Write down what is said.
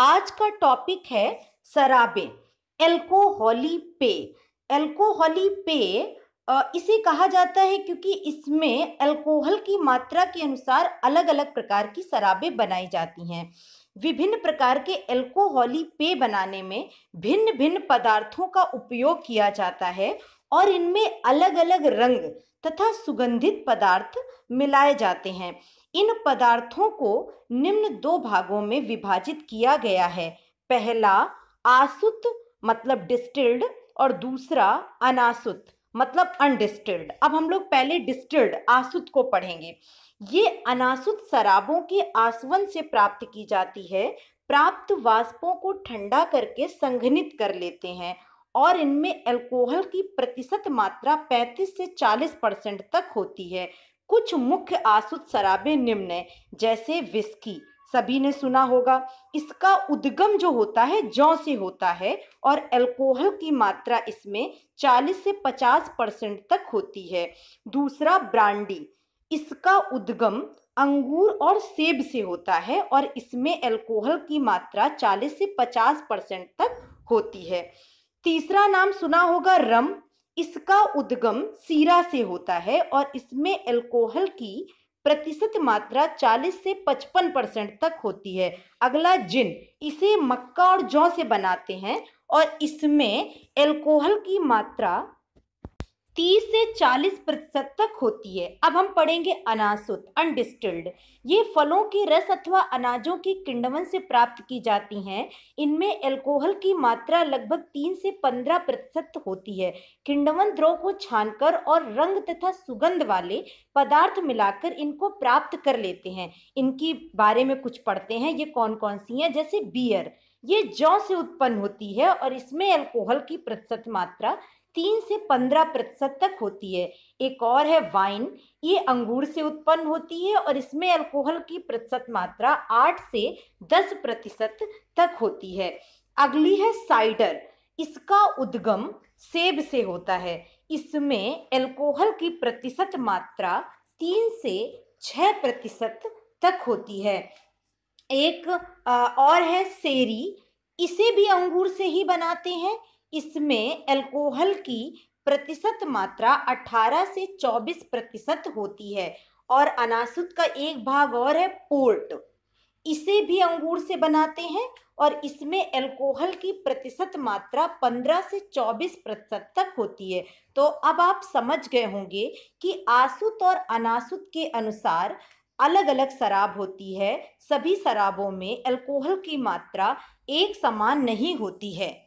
आज का टॉपिक है शराबे एल्कोहली पे एल्कोहली पे इसे कहा जाता है क्योंकि इसमें अल्कोहल की मात्रा के अनुसार अलग अलग प्रकार की शराबें बनाई जाती हैं विभिन्न प्रकार के अल्कोहली पेय बनाने में भिन्न भिन्न पदार्थों का उपयोग किया जाता है और इनमें अलग अलग रंग तथा सुगंधित पदार्थ मिलाए जाते हैं इन पदार्थों को निम्न दो भागों में विभाजित किया गया है पहला आसुत मतलब डिस्टिल्ड और दूसरा अनासुत मतलब अनडिस्टिल्ड अब हम लोग पहले डिस्टिल्ड आसुत को पढ़ेंगे ये अनासुत शराबों के आसवन से प्राप्त की जाती है प्राप्त वाष्पों को ठंडा करके संघनित कर लेते हैं और इनमें अल्कोहल की प्रतिशत मात्रा 35 से 40 परसेंट तक होती है कुछ मुख्य आसुत शराबे निम्न जैसे विस्की सभी ने सुना होगा इसका उद्गम जो होता है जौ से होता है और अल्कोहल की मात्रा इसमें 40 से 50 परसेंट तक होती है दूसरा ब्रांडी इसका उद्गम अंगूर और सेब से होता है और इसमें अल्कोहल की मात्रा 40 से 50 परसेंट तक होती है तीसरा नाम सुना होगा रम इसका उद्गम सीरा से होता है और इसमें अल्कोहल की प्रतिशत मात्रा 40 से 55 परसेंट तक होती है अगला जिन इसे मक्का और जौ से बनाते हैं और इसमें अल्कोहल की मात्रा 30 से 40 प्रतिशत तक होती है अब हम पढ़ेंगे अनासुत अनडिस्टिल्ड ये फलों के रस अथवा अनाजों की किंडवन से प्राप्त की जाती हैं इनमें एल्कोहल की मात्रा लगभग 3 से 15 प्रतिशत होती है किंडवन द्रव को छानकर और रंग तथा सुगंध वाले पदार्थ मिलाकर इनको प्राप्त कर लेते हैं इनके बारे में कुछ पढ़ते हैं ये कौन कौन सी हैं जैसे बियर ये जौ से उत्पन्न होती है और इसमें एल्कोहल की प्रतिशत मात्रा तीन से पंद्रह प्रतिशत तक होती है एक और है वाइन ये अंगूर से उत्पन्न होती है और इसमें अल्कोहल की प्रतिशत मात्रा आठ से दस प्रतिशत तक होती है अगली है साइडर इसका उद्गम सेब से होता है इसमें अल्कोहल की प्रतिशत मात्रा तीन से छः प्रतिशत तक होती है एक और है सेरी इसे भी अंगूर से ही बनाते हैं इसमें अल्कोहल की प्रतिशत मात्रा 18 से 24 प्रतिशत होती है और अनासुद का एक भाग और है पोर्ट इसे भी अंगूर से बनाते हैं और इसमें अल्कोहल की प्रतिशत मात्रा 15 से 24 प्रतिशत तक होती है तो अब आप समझ गए होंगे कि आसुत और अनासुत के अनुसार अलग अलग शराब होती है सभी शराबों में अल्कोहल की मात्रा एक समान नहीं होती है